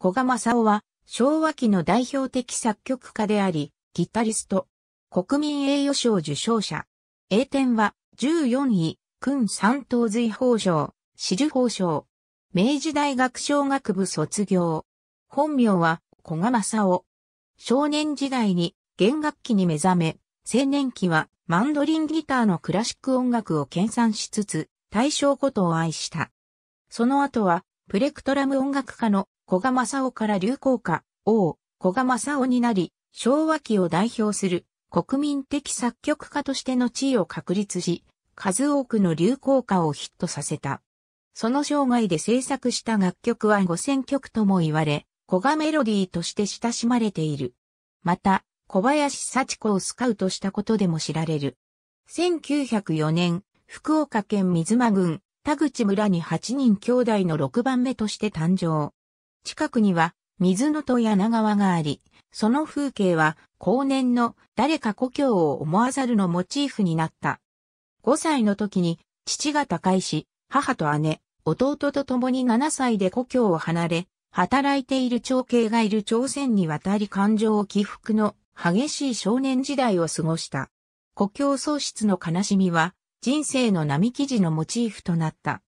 小賀正夫は、昭和期の代表的作曲家であり、ギタリスト。国民栄誉賞受賞者。栄典は、14位、君三等随法賞、紫綬褒章。明治大学小学部卒業。本名は、小賀正夫。少年時代に、弦楽器に目覚め、青年期は、マンドリンギターのクラシック音楽を研鑽しつつ、大正ことを愛した。その後は、プレクトラム音楽家の古賀正夫から流行歌、王、古賀正夫になり、昭和期を代表する国民的作曲家としての地位を確立し、数多くの流行歌をヒットさせた。その生涯で制作した楽曲は5000曲とも言われ、古賀メロディーとして親しまれている。また、小林幸子をスカウトしたことでも知られる。1904年、福岡県水間郡、田口村に8人兄弟の6番目として誕生。近くには水野と柳川があり、その風景は後年の誰か故郷を思わざるのモチーフになった。5歳の時に父が他界し、母と姉、弟と共に7歳で故郷を離れ、働いている長兄がいる朝鮮に渡り感情起伏の激しい少年時代を過ごした。故郷喪失の悲しみは人生の並記地のモチーフとなった。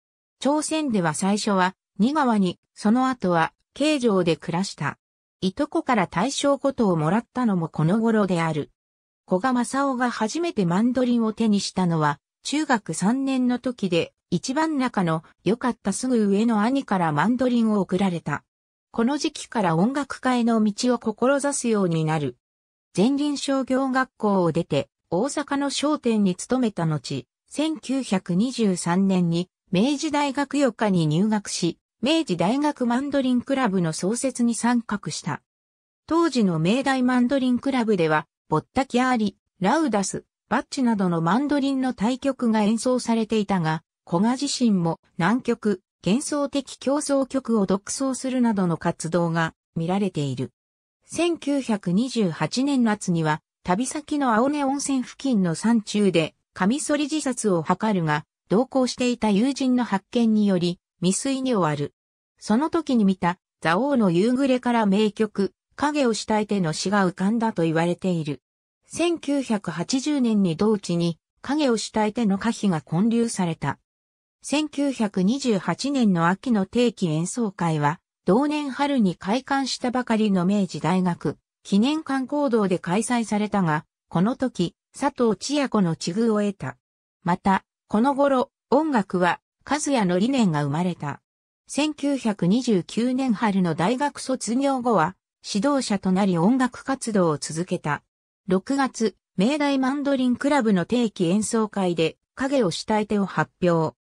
朝鮮では最初は、二川に、その後は京城で暮らした。いとこから大正とをもらったのもこの頃である。古賀正夫が初めてマンドリンを手にしたのは、中学3年の時で、一番中の良かったすぐ上の兄からマンドリンを贈られた。この時期から音楽家への道を志すようになる。前輪商業学校を出て、大阪の商店に勤めた後、1923年に明治大学予科に入学し、明治大学マンドリンクラブの創設に参画した。当時の明大マンドリンクラブでは、ボッタキアーリ、ラウダス、バッチなどのマンドリンの対局が演奏されていたが、古賀自身も南極、幻想的競争曲を独奏するなどの活動が見られている。1928年夏には、旅先の青根温泉付近の山中で、カミソリ自殺を図るが、同行していた友人の発見により、未遂に終わる。その時に見た、ザ王の夕暮れから名曲、影をしたい手の詩が浮かんだと言われている。1980年に同地に、影をしたい手の歌詞が混流された。1928年の秋の定期演奏会は、同年春に開館したばかりの明治大学、記念館行動で開催されたが、この時、佐藤千夜子の地遇を得た。また、この頃、音楽は和也の理念が生まれた。1929年春の大学卒業後は、指導者となり音楽活動を続けた。6月、明大マンドリンクラブの定期演奏会で、影をしたい手を発表。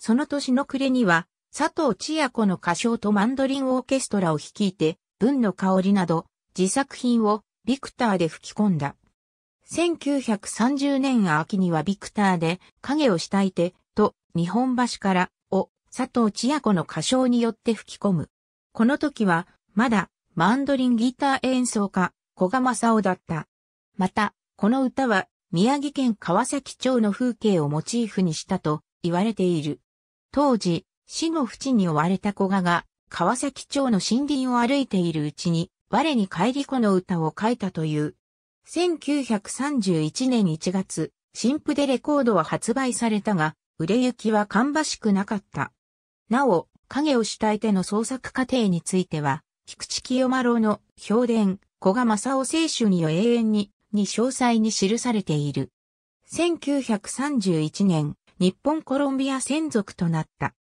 その年の暮れには、佐藤千夜子の歌唱とマンドリンオーケストラを率いて、文の香りなど、自作品をビクターで吹き込んだ。1930年秋にはビクターで影をしたいて、日本橋から、を佐藤千夜子の歌唱によって吹き込む。この時は、まだ、マンドリンギター演奏家、小賀正夫だった。また、この歌は、宮城県川崎町の風景をモチーフにしたと言われている。当時、死の淵に追われた小賀が、川崎町の森林を歩いているうちに、我に帰り子の歌を書いたという。1931年1月、新譜でレコードは発売されたが、売れ行きは芳しくなかった。なお、影を主体での創作過程については、菊池清麻郎の評伝、小賀正夫青春よ永遠に、に詳細に記されている。1931年、日本コロンビア専属となった。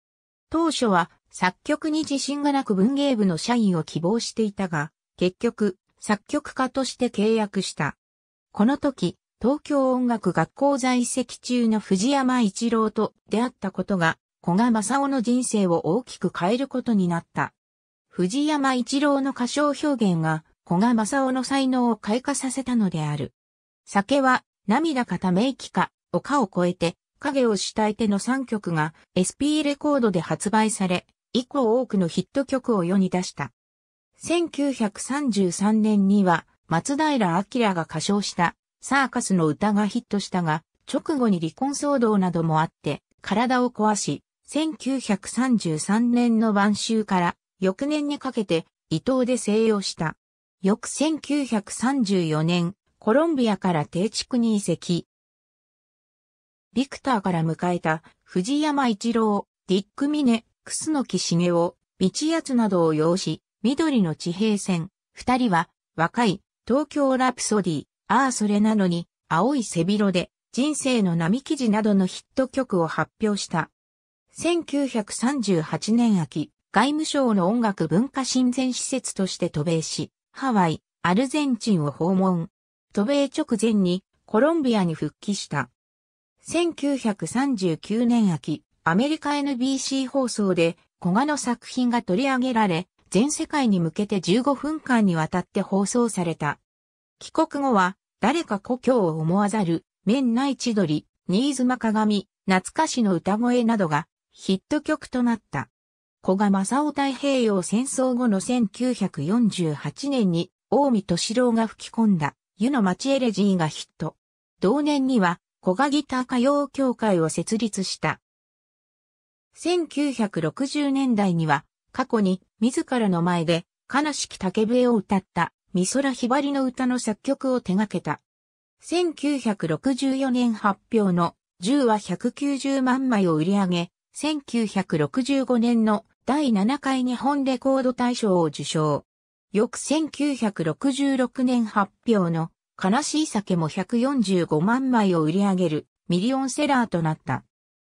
当初は作曲に自信がなく文芸部の社員を希望していたが、結局、作曲家として契約した。この時、東京音楽学校在籍中の藤山一郎と出会ったことが、古賀正夫の人生を大きく変えることになった。藤山一郎の歌唱表現が、古賀正夫の才能を開花させたのである。酒は、涙かため息か、丘を越えて、影を主体手の3曲が SP レコードで発売され、以降多くのヒット曲を世に出した。1933年には松平明が歌唱したサーカスの歌がヒットしたが、直後に離婚騒動などもあって、体を壊し、1933年の晩秋から翌年にかけて伊東で静養した。翌1934年、コロンビアから定築に移籍。ビクターから迎えた藤山一郎、ディック・ミネ、クスノキ・シゲオ、道奴などを擁し、緑の地平線、二人は若い東京ラプソディ、ああそれなのに、青い背広で、人生の波記事などのヒット曲を発表した。1938年秋、外務省の音楽文化親善施設として渡米し、ハワイ、アルゼンチンを訪問。渡米直前にコロンビアに復帰した。1939年秋、アメリカ NBC 放送で古賀の作品が取り上げられ、全世界に向けて15分間にわたって放送された。帰国後は誰か故郷を思わざる、面内千鳥、新妻鏡、懐かしの歌声などがヒット曲となった。古賀正夫太平洋戦争後の1948年に、大見敏郎が吹き込んだ、湯の町エレジーがヒット。同年には、古賀ギター歌謡協会を設立した。1960年代には、過去に自らの前で、悲しき竹笛を歌った美空ひばりの歌の作曲を手掛けた。1964年発表の10は190万枚を売り上げ、1965年の第7回日本レコード大賞を受賞。翌1966年発表の悲しい酒も145万枚を売り上げるミリオンセラーとなった。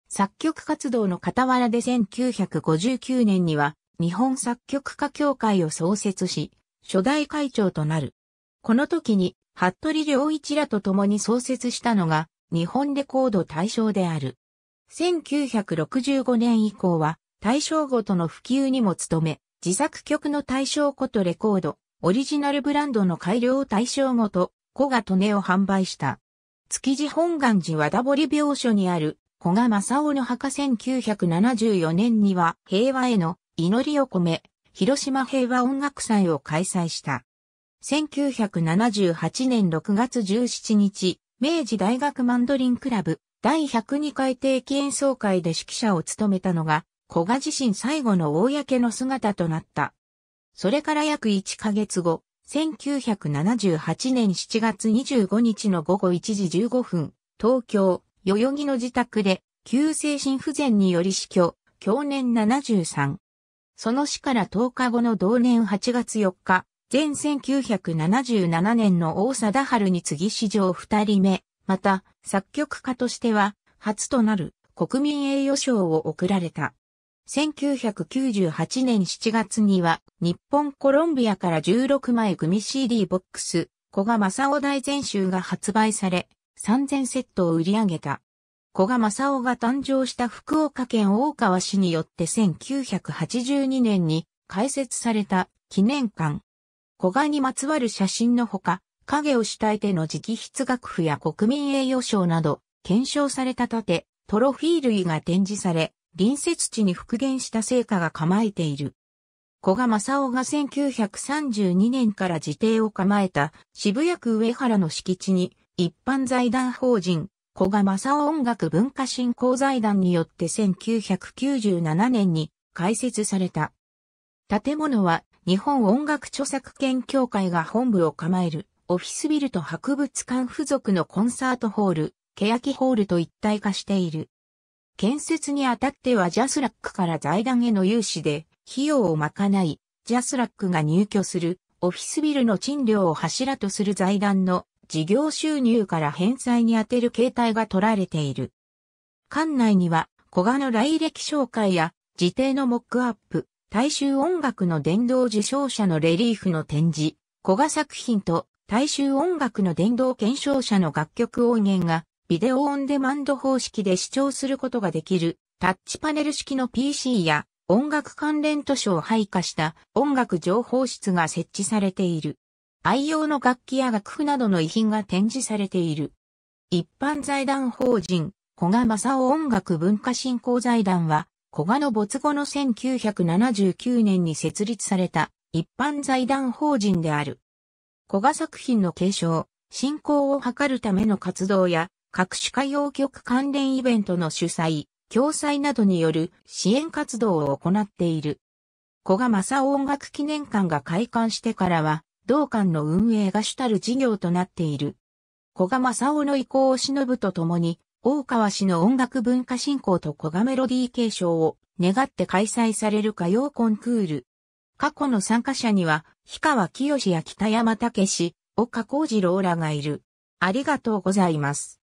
作曲活動の傍らで1959年には日本作曲家協会を創設し、初代会長となる。この時に、服部良一らと共に創設したのが、日本レコード大賞である。1965年以降は、大賞ごとの普及にも努め、自作曲の大賞ごとレコード、オリジナルブランドの改良大賞ごと、古賀利根を販売した。築地本願寺和田堀病所にある古賀正夫の墓1974年には平和への祈りを込め、広島平和音楽祭を開催した。1978年6月17日、明治大学マンドリンクラブ第102回定期演奏会で指揮者を務めたのが、古賀自身最後の公の姿となった。それから約1ヶ月後、1978年7月25日の午後1時15分、東京、代々木の自宅で、急性心不全により死去、去年73。その死から10日後の同年8月4日、前1977年の大貞治に次史上2人目、また、作曲家としては、初となる国民栄誉賞を贈られた。1998年7月には、日本コロンビアから16枚組 CD ボックス、小賀正夫大全集が発売され、3000セットを売り上げた。古賀正夫が誕生した福岡県大川市によって1982年に開設された記念館。古賀にまつわる写真のほか、影を主体での直筆楽譜や国民栄誉賞など、検証された盾、トロフィー類が展示され、隣接地に復元した成果が構えている。古賀正夫が1932年から自邸を構えた渋谷区上原の敷地に一般財団法人古賀正夫音楽文化振興財団によって1997年に開設された。建物は日本音楽著作権協会が本部を構えるオフィスビルと博物館付属のコンサートホール、欅ホールと一体化している。建設にあたってはジャスラックから財団への融資で費用を賄い、ジャスラックが入居するオフィスビルの賃料を柱とする財団の事業収入から返済に充てる形態が取られている。館内には、古賀の来歴紹介や、自定のモックアップ、大衆音楽の伝道受賞者のレリーフの展示、古賀作品と大衆音楽の伝道検証者の楽曲音源が、ビデオオンデマンド方式で視聴することができる、タッチパネル式の PC や、音楽関連図書を配下した音楽情報室が設置されている。愛用の楽器や楽譜などの遺品が展示されている。一般財団法人、古賀正夫音楽文化振興財団は、古賀の没後の1979年に設立された一般財団法人である。古賀作品の継承、振興を図るための活動や、各種歌謡曲関連イベントの主催、共催などによる支援活動を行っている。古賀正夫音楽記念館が開館してからは、同館の運営が主たる事業となっている。小賀正夫の意向を忍ぶとともに、大川氏の音楽文化振興と小賀メロディー継承を願って開催される歌謡コンクール。過去の参加者には、氷川清や北山武岡幸次郎らがいる。ありがとうございます。